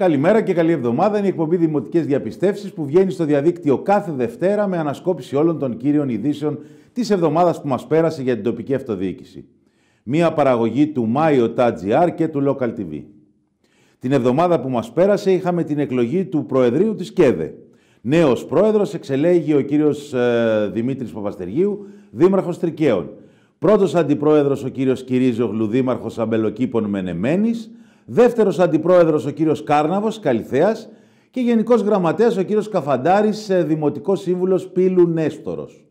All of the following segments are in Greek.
Καλημέρα και καλή εβδομάδα. Είναι η εκπομπή Δημοτικές Διαπιστεύσεις που βγαίνει στο διαδίκτυο κάθε Δευτέρα με ανασκόπηση όλων των κύριων ειδήσεων της εβδομάδας που μας πέρασε για την τοπική αυτοδιοίκηση. Μία παραγωγή του Mayo.gr και του Local TV. Την εβδομάδα που μας πέρασε είχαμε την εκλογή του Προεδρείου της ΚΕΔΕ. Νέος πρόεδρος εξελέγει ο κύριος ε, Δημήτρης Παπαστεργίου, δήμαρχος Τρικαίων. Πρώτος αντιπρόεδρος ο κύριος Κυρίζογλου, δήμαρχος Αμπελοκήπων Μενεμένης δεύτερος αντιπρόεδρος ο κύριος Κάρναβος, Καλυθέας, και γενικός γραμματέας ο κύριος Καφαντάρης, ε, δημοτικός σύμβουλος Πύλου Νέστορος.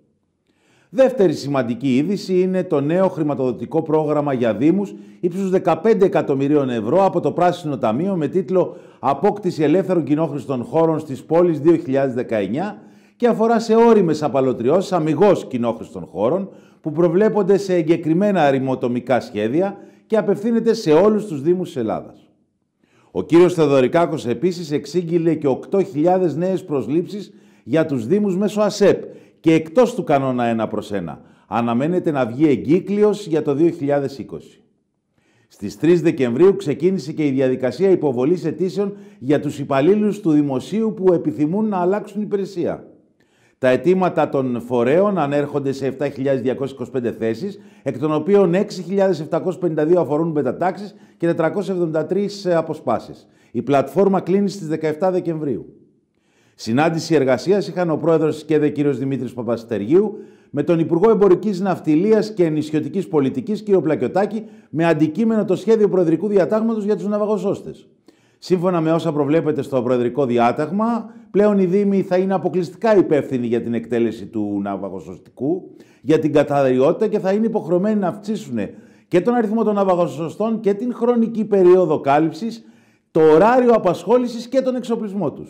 Δεύτερη σημαντική είδηση είναι το νέο χρηματοδοτικό πρόγραμμα για Δήμους ύψους 15 εκατομμυρίων ευρώ από το Πράσινο Ταμείο με τίτλο «Απόκτηση ελεύθερων κοινόχρηστων χώρων στις πόλεις 2019» και αφορά σε όριμες απαλωτριώσεις αμυγός κοινόχρηστων χώρων που προβλέπονται σε εγκεκριμένα αριμοτομικά σχέδια και απευθύνεται σε όλους τους Δήμους της Ελλάδας. Ο κύριος Θεοδωρικάκος επίσης εξήγηλε και 8.000 νέες προσλήψεις για τους Δήμους μέσω ΑΣΕΠ και εκτός του κανόνα 1 προς 1. Αναμένεται να βγει εγκύκλιος για το 2020. Στις 3 Δεκεμβρίου ξεκίνησε και η διαδικασία υποβολής αιτήσεων για τους υπαλλήλους του Δημοσίου που επιθυμούν να αλλάξουν υπηρεσία. Τα αιτήματα των φορέων ανέρχονται σε 7.225 θέσεις, εκ των οποίων 6.752 αφορούν μετατάξεις και 473 αποσπάσεις. Η πλατφόρμα κλείνει στις 17 Δεκεμβρίου. Συνάντηση εργασίας είχαν ο πρόεδρος της ΚΕΔΕ κ. Δημήτρης Παπαστεργίου με τον Υπουργό Εμπορικής Ναυτιλίας και Ενισχυωτικής Πολιτικής κ. Πλακιωτάκη με αντικείμενο το σχέδιο προεδρικού διατάγματος για τους ναυαγοσώστες. Σύμφωνα με όσα προβλέπεται στο προεδρικό διάταγμα, πλέον οι Δήμοι θα είναι αποκλειστικά υπεύθυνοι για την εκτέλεση του ναυαγοσωστικού, για την καθαριότητα και θα είναι υποχρεωμένοι να αυξήσουν και τον αριθμό των ναυαγοσωστών και την χρονική περίοδο κάλυψης, το ωράριο απασχόλησης και τον εξοπλισμό τους.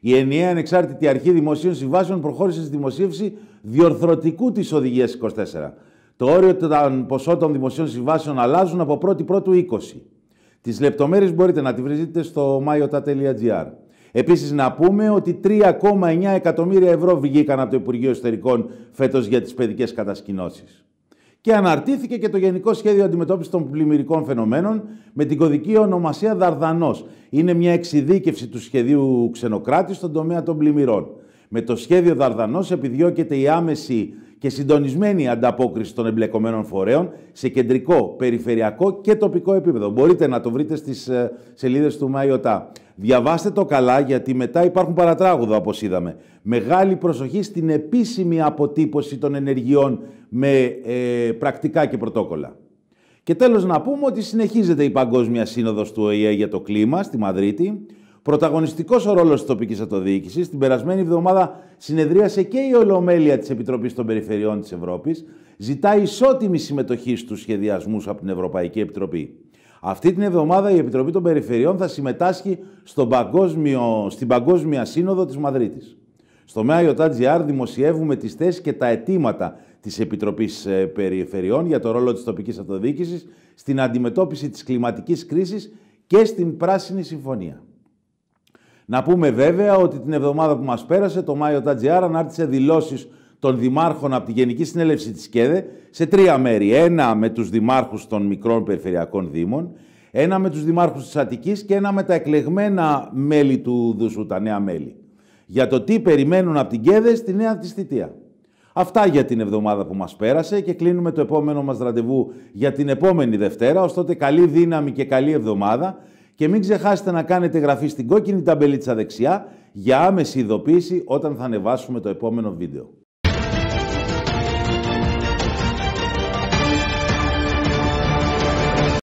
Η ενιαία ανεξάρτητη αρχή δημοσίων συμβάσεων προχώρησε στη δημοσίευση διορθωτικού της οδηγίας 24. Το όριο των ποσότων δημοσιων δημοσίων συμβάσεων αλλάζουν από 1η από 20. Τις λεπτομέρειες μπορείτε να τη βρείτε στο myota.gr. Επίσης, να πούμε ότι 3,9 εκατομμύρια ευρώ βγήκαν από το Υπουργείο Εσωτερικών φέτος για τις παιδικές κατασκηνώσεις. Και αναρτήθηκε και το Γενικό Σχέδιο Αντιμετώπισης των Πλημμυρικών Φαινομένων με την κωδική ονομασία Δαρδανός. Είναι μια εξειδίκευση του σχεδίου Ξενοκράτης στον τομέα των πλημμυρών. Με το σχέδιο Δαρδανός επιδιώκεται η άμεση και συντονισμένη ανταπόκριση των εμπλεκομένων φορέων σε κεντρικό, περιφερειακό και τοπικό επίπεδο. Μπορείτε να το βρείτε στις ε, σελίδες του ΜΑΙΟΤΑ. Διαβάστε το καλά γιατί μετά υπάρχουν παρατράγουδα όπως είδαμε. Μεγάλη προσοχή στην επίσημη αποτύπωση των ενεργειών με ε, πρακτικά και πρωτόκολλα. Και τέλος να πούμε ότι συνεχίζεται η Παγκόσμια Σύνοδος του ΟΗΕ για το κλίμα στη Μαδρίτη. Πρωταγωνιστικός ο ρόλος της τοπικής αυτοδιοίκησης, την περασμένη εβδομάδα συνεδρίασε και η Ολομέλεια της Επιτροπής των Περιφερειών της Ευρώπης, ζητά ισότιμη συμμετοχή στους σχεδιασμούς από την Ευρωπαϊκή Επιτροπή. Αυτή την εβδομάδα η Επιτροπή των Περιφερειών θα συμμετάσχει στον παγκόσμιο, στην Παγκόσμια Σύνοδο της Μαδρίτης. Στο ΜΑΙΟΤΑΤΖΙΑΡ δημοσιεύουμε τις θέσεις και τα αιτήματα της Επιτροπής ε, Περιφερειών για το ρόλο της τοπικής αυτοδιοίκησης στην αντιμετώπιση της κλιματικής κρίσης και στην Πράσινη Συμφωνία. Να πούμε βέβαια ότι την εβδομάδα που μας πέρασε, το Μάιο ΤΑΤΖΙΑΡ ανάρτησε δηλώσεις των δημάρχων από τη Γενική Συνέλευση της ΚΕΔΕ σε τρία μέρη. Ένα με τους Δημάρχους των μικρών περιφερειακών δήμων, ένα με τους Δημάρχους της Αττικής και ένα με τα εκλεγμένα μέλη του ΔΟΣΟΥ, τα νέα μέλη. Για το τι περιμένουν από την ΚΕΔΕ στη νέα της θητεία. Αυτά για την εβδομάδα που μας πέρασε και κλείνουμε το επόμενο μας ραντεβού για την επόμενη Δευτέρα. Ωστότε καλή δύναμη και καλή εβδομάδα. Και μην ξεχάσετε να κάνετε γραφή στην κόκκινη ταμπελίτσα δεξιά για άμεση ειδοποίηση όταν θα ανεβάσουμε το επόμενο βίντεο.